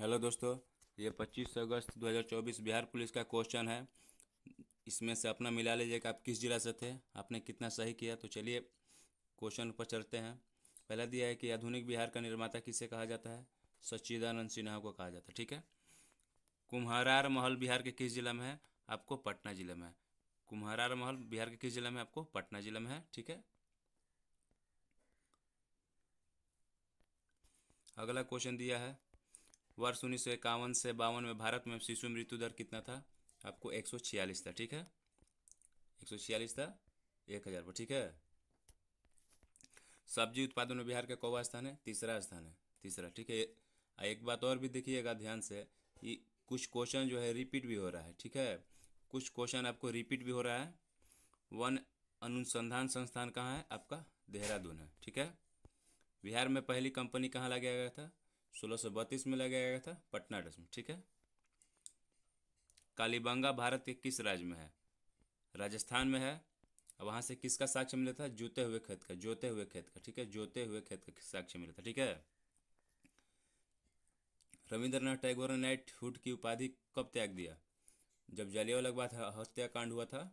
hello दोस्तों ये 25 अगस्त 2024 बिहार पुलिस का क्वेश्चन है इसमें से अपना मिला लीजिए कि आप किस जिला से थे आपने कितना सही किया तो चलिए क्वेश्चन पर चलते हैं पहला दिया है कि आधुनिक बिहार का निर्माता किसे कहा जाता है सच्चिदानंद सिन्हा को कहा जाता है ठीक है कुम्हारार महल बिहार के किस जिला में है आपको पटना जिले में है कुम्हारार महल बिहार के किस जिले में आपको पटना जिले में है ठीक है अगला क्वेश्चन दिया है वर्ष उन्नीस से बावन में भारत में शिशु मृत्यु दर कितना था आपको 146 था ठीक है 146 था एक हज़ार पर ठीक है सब्जी उत्पादन में बिहार का कौवा स्थान है तीसरा स्थान है तीसरा ठीक है एक बात और भी देखिएगा ध्यान से ये कुछ क्वेश्चन जो है रिपीट भी हो रहा है ठीक है कुछ क्वेश्चन आपको रिपीट भी हो रहा है वन अनुसंधान संस्थान कहाँ है आपका देहरादून है ठीक है बिहार में पहली कंपनी कहाँ लगाया गया था सोलह में लगाया गया था पटना रस्म ठीक है कालीबंगा भारत के किस राज्य में है राजस्थान में है वहां से किसका साक्ष्य मिला था जोते हुए खेत का जोते हुए खेत का ठीक है जोते हुए खेत का साक्ष्य मिला था ठीक है रविंद्रनाथ टैगोर ने नाइट हुड की उपाधि कब त्याग दिया जब जलियावाला बाग हत्याकांड हुआ था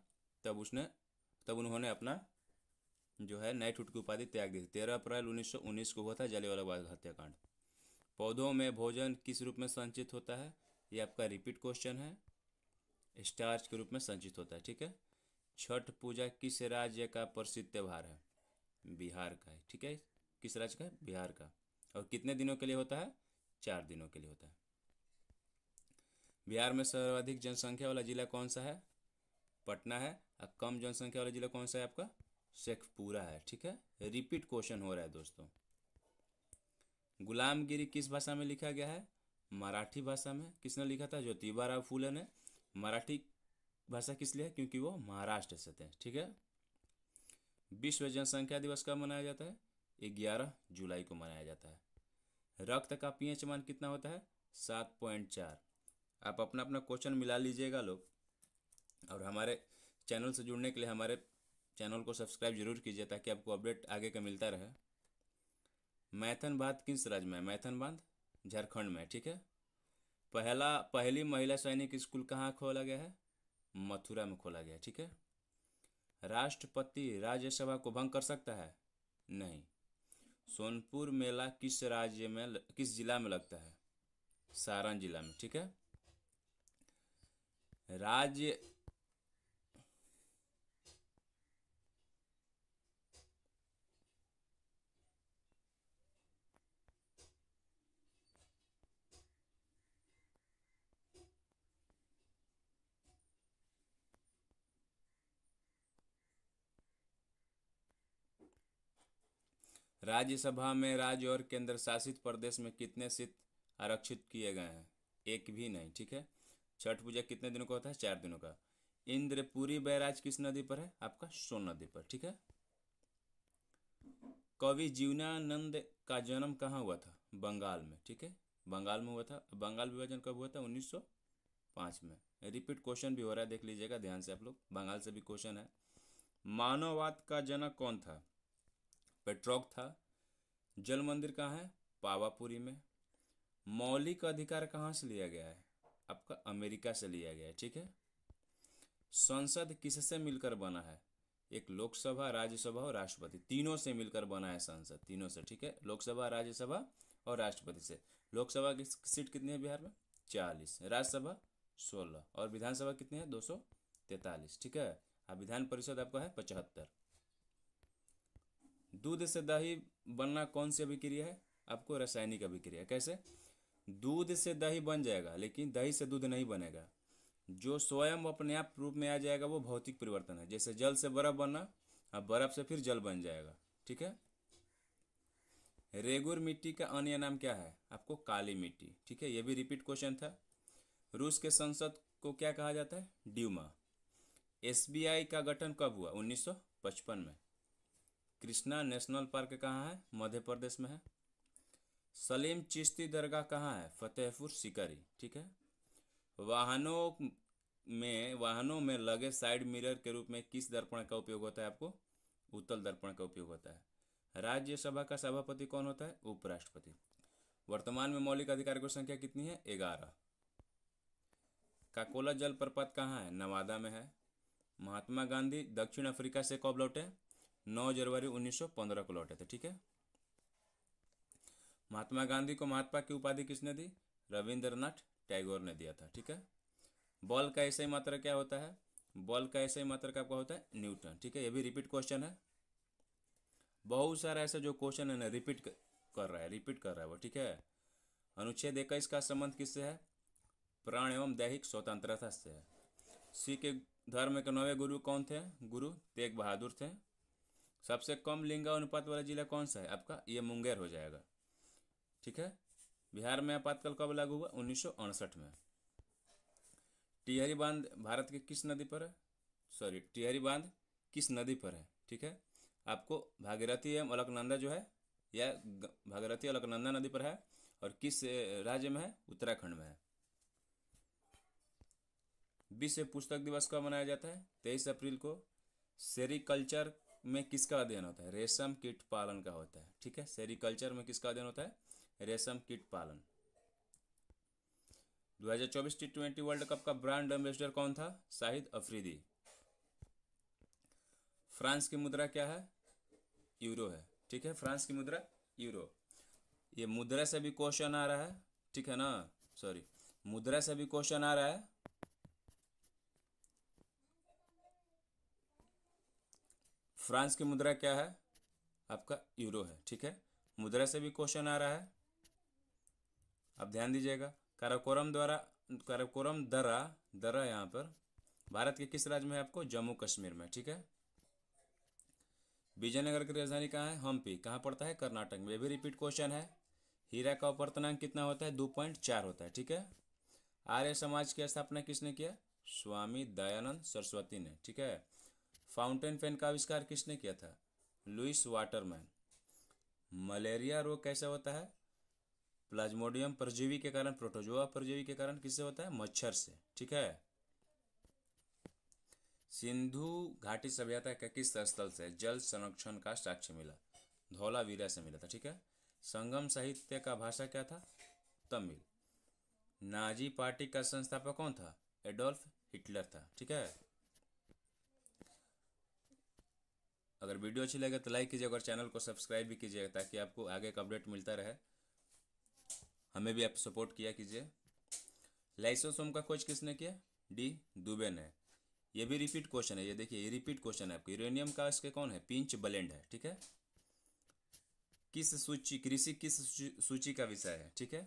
तब उसने तब उन्होंने अपना जो है नाइट हुड की उपाधि त्याग दी थी तेरह अप्रैल उन्नीस को हुआ था जलियावाला बाग हत्याकांड पौधों में भोजन किस रूप में संचित होता है ये आपका रिपीट क्वेश्चन है स्टार्च के रूप में संचित होता है ठीक है छठ पूजा किस राज्य का प्रसिद्ध त्यौहार है बिहार का है ठीक है किस राज्य का है बिहार का और कितने दिनों के लिए होता है चार दिनों के लिए होता है बिहार में सर्वाधिक जनसंख्या वाला जिला कौन सा है पटना है और कम जनसंख्या वाला जिला कौन सा है आपका शेखपुरा है ठीक है रिपीट क्वेश्चन हो रहा है दोस्तों गुलामगिरी किस भाषा में लिखा गया है मराठी भाषा में किसने लिखा था ज्योतिबा राव फूले ने मराठी भाषा किस लिए क्योंकि वो महाराष्ट्र से थे ठीक है विश्व जनसंख्या दिवस कब मनाया जाता है ग्यारह जुलाई को मनाया जाता है रक्त का पीएच मान कितना होता है सात पॉइंट चार आप अपना अपना क्वेश्चन मिला लीजिएगा लोग और हमारे चैनल से जुड़ने के लिए हमारे चैनल को सब्सक्राइब जरूर कीजिए ताकि आपको अपडेट आगे का मिलता रहे मैथन बांध किस राज्य में मैथन बांध झारखंड में ठीक है पहला पहली महिला सैनिक स्कूल कहाँ खोला गया है मथुरा में खोला गया ठीक है राष्ट्रपति राज्यसभा को भंग कर सकता है नहीं सोनपुर मेला किस राज्य में किस जिला में लगता है सारण जिला में ठीक है राज्य राज्यसभा में राज्य और केंद्र शासित प्रदेश में कितने सीट आरक्षित किए गए हैं एक भी नहीं ठीक है छठ पूजा कितने दिनों का होता है चार दिनों का इंद्रपुरी बैराज किस नदी पर है आपका सोन नदी पर ठीक है कवि जीवनानंद का जन्म कहाँ हुआ था बंगाल में ठीक है बंगाल में हुआ था बंगाल विभाजन कब हुआ था 1905 में रिपीट क्वेश्चन भी हो रहा है देख लीजिएगा ध्यान से आप लोग बंगाल से भी क्वेश्चन है मानववाद का जनक कौन था पेट्रॉक था जल मंदिर कहाँ है पावापुरी में मौलिक अधिकार कहाँ से लिया गया है आपका अमेरिका से लिया गया है ठीक है संसद किससे मिलकर बना है एक लोकसभा राज्यसभा और राष्ट्रपति तीनों से मिलकर बना है संसद तीनों से ठीक है लोकसभा राज्यसभा और राष्ट्रपति से लोकसभा की सीट कितनी है बिहार में चालीस राज्यसभा सोलह और विधानसभा कितने हैं दो सौ तैतालीस ठीक है हाँ, विधान परिषद आपका है पचहत्तर दूध से दही बनना कौन सी अभिक्रिया है आपको रासायनिक अभिक्रिया कैसे दूध से दही बन जाएगा लेकिन दही से दूध नहीं बनेगा जो स्वयं अपने आप रूप में आ जाएगा वो भौतिक परिवर्तन है जैसे जल से बर्फ बनना अब बर्फ से फिर जल बन जाएगा ठीक है रेगुर मिट्टी का अन्य नाम क्या है आपको काली मिट्टी ठीक है ये भी रिपीट क्वेश्चन था रूस के संसद को क्या कहा जाता है ड्यूमा एसबीआई का गठन कब हुआ 1955 में कृष्णा नेशनल पार्क कहाँ है मध्य प्रदेश में है सलीम चिश्ती दरगाह कहाँ है फतेहपुर शिकारी ठीक है वाहनों में वाहनों में लगे साइड मिरर के रूप में किस दर्पण का उपयोग होता है आपको उत्तल दर्पण का उपयोग होता है राज्यसभा का सभापति कौन होता है उपराष्ट्रपति वर्तमान में मौलिक अधिकार की संख्या कितनी है ग्यारह काकोला जलप्रपात कहाँ है नवादा में है महात्मा गांधी दक्षिण अफ्रीका से कब लौटे नौ जनवरी 1915 को लौटे थे ठीक है महात्मा गांधी को महात्मा की उपाधि किसने दी रविंद्रनाथ टैगोर ने दिया था ठीक है बॉल का ऐसे मात्रा क्या होता है बॉल का ऐसे मात्रा का आपका होता है न्यूटन ठीक है ये भी रिपीट क्वेश्चन है बहुत सारा ऐसा जो क्वेश्चन है ना रिपीट कर रहा है रिपीट कर रहा है वो ठीक है अनुच्छेद इक्कीस का संबंध किससे है प्राण एवं दैहिक स्वतंत्रता से है सिख धर्म के नवे गुरु कौन थे गुरु तेग बहादुर थे सबसे कम लिंगा अनुपात वाला जिला कौन सा है आपका ये मुंगेर हो जाएगा ठीक है बिहार में आपातकाल कब लागू हुआ उन्नीस में टिहरी बांध भारत के किस नदी पर है सॉरी टिहरी बांध किस नदी पर है ठीक है आपको भागीरथी एवं अलकनंदा जो है या भागीरथी अलकनंदा नदी पर है और किस राज्य में है उत्तराखंड में है विश्व पुस्तक दिवस कब मनाया जाता है तेईस अप्रैल को सेरिकल्चर में किसका अध्ययन होता है रेशम कीट पालन का होता है ठीक है सेरिकल्चर में किसका अध्ययन होता है रेशम कीट पालन 2024 टी वर्ल्ड कप का ब्रांड एम्बेसडर कौन था शाहिद अफरीदी फ्रांस की मुद्रा क्या है यूरो है ठीक है फ्रांस की मुद्रा यूरो ये मुद्रा से भी क्वेश्चन आ रहा है ठीक है ना सॉरी मुद्रा से भी क्वेश्चन आ रहा है फ्रांस की मुद्रा क्या है आपका यूरो है ठीक है मुद्रा से भी क्वेश्चन आ रहा है आप ध्यान दीजिएगा काराकोरम द्वारा काराकोरम दरा दरा यहाँ पर भारत के किस राज्य में है आपको जम्मू कश्मीर में ठीक है विजयनगर की राजधानी कहाँ है हम्पी कहाँ पड़ता है कर्नाटक में भी रिपीट क्वेश्चन है हीरा का अपवर्तनांक कितना होता है दो पॉइंट चार होता है ठीक है आर्य समाज की स्थापना किसने किया स्वामी दयानंद सरस्वती ने ठीक है फाउंटेन पेन का आविष्कार किसने किया था लुइस वाटरमैन मलेरिया रोग कैसे होता है प्लाज्मोडियम परजीवी के कारण प्रोटोजोआ परजीवी के कारण किससे होता है मच्छर से ठीक है सिंधु घाटी सभ्यता के किस स्थल से जल संरक्षण का साक्ष्य मिला धौलावीरा से मिला था ठीक है संगम साहित्य का भाषा क्या था तमिल नाजी पार्टी का संस्थापक कौन था एडोल्फ हिटलर था ठीक है अगर वीडियो अच्छी लगे तो लाइक कीजिएगा और चैनल को सब्सक्राइब भी कीजिएगा ताकि आपको आगे का अपडेट मिलता रहे हमें भी आप सपोर्ट किया कीजिए लाइसोसोम का खोज किसने किया डी दुबे ने ये भी रिपीट क्वेश्चन है ये देखिए ये रिपीट क्वेश्चन है आपको यूरेनियम का इसके कौन है पिंच बलेंड है ठीक है किस सूची कृषि किस सूची का विषय है ठीक है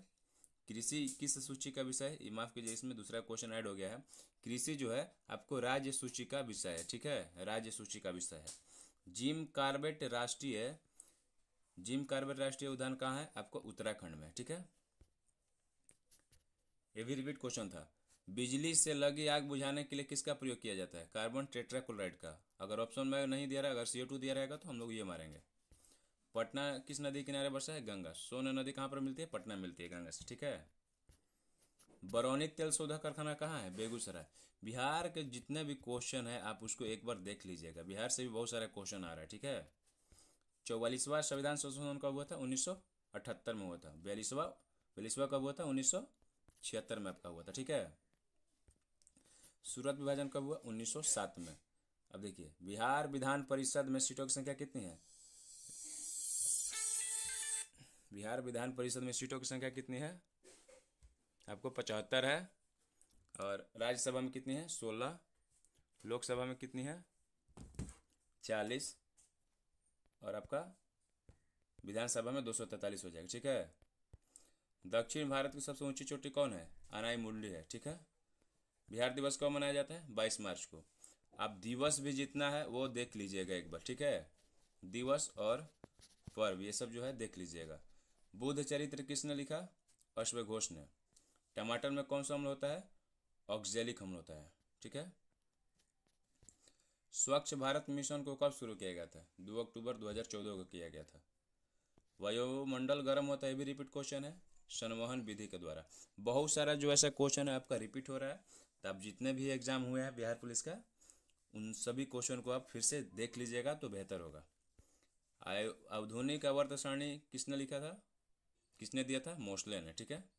कृषि किस सूची का विषय है माफ कीजिए इसमें दूसरा क्वेश्चन ऐड हो गया है कृषि जो है आपको राज्य सूची का विषय है ठीक है राज्य सूची का विषय है जिम कार्बेट राष्ट्रीय जिम कार्बेट राष्ट्रीय उद्यान कहाँ है आपको उत्तराखंड में ठीक है ये भी रिपीट क्वेश्चन था बिजली से लगी आग बुझाने के लिए किसका प्रयोग किया जाता है कार्बन टेट्राक्लोराइड का अगर ऑप्शन में नहीं दिया रहा अगर सी दिया रहेगा तो हम लोग ये मारेंगे पटना किस नदी किनारे बसा है गंगा सोन नदी कहाँ पर मिलती है पटना मिलती है गंगा से ठीक है बरौनी तेल शोधा कारखाना कहाँ है बेगूसराय बिहार के जितने भी क्वेश्चन है आप उसको एक बार देख लीजिएगा बिहार से भी बहुत सारे क्वेश्चन आ रहा है ठीक है चौवालीसवा संविधान संशोधन कब हुआ था उन्नीस में हुआ था बयालीसवा बयालीसवा कब हुआ था उन्नीस में आपका हुआ था ठीक है सूरत विभाजन कब हुआ उन्नीस में अब देखिए बिहार विधान परिषद में सीटों की संख्या कितनी है बिहार विधान परिषद में सीटों की संख्या कितनी है आपको पचहत्तर है और राज्यसभा में कितनी है सोलह लोकसभा में कितनी है चालीस और आपका विधानसभा में दो सौ तैंतालीस हो जाएगा ठीक है दक्षिण भारत की सबसे ऊंची चोटी कौन है अनाई मुरली है ठीक है बिहार दिवस कब मनाया जाता है बाईस मार्च को आप दिवस भी जितना है वो देख लीजिएगा एक बार ठीक है दिवस और पर्व ये सब जो है देख लीजिएगा बुद्ध चरित्र किसने लिखा अश्वघोष ने टमाटर में कौन सा अम्ल होता है ऑक्जेलिक अम्ल होता है ठीक है स्वच्छ भारत मिशन को कब शुरू किया गया था दो अक्टूबर 2014 को किया गया था वायुमंडल गर्म होता है भी रिपीट क्वेश्चन है सनमोहन विधि के द्वारा बहुत सारा जो ऐसा क्वेश्चन है आपका रिपीट हो रहा है तो आप जितने भी एग्जाम हुए हैं बिहार पुलिस का उन सभी क्वेश्चन को आप फिर से देख लीजिएगा तो बेहतर होगा अवधुनिक अवर्त सारणी किसने लिखा था किसने दिया था मोसले ने ठीक है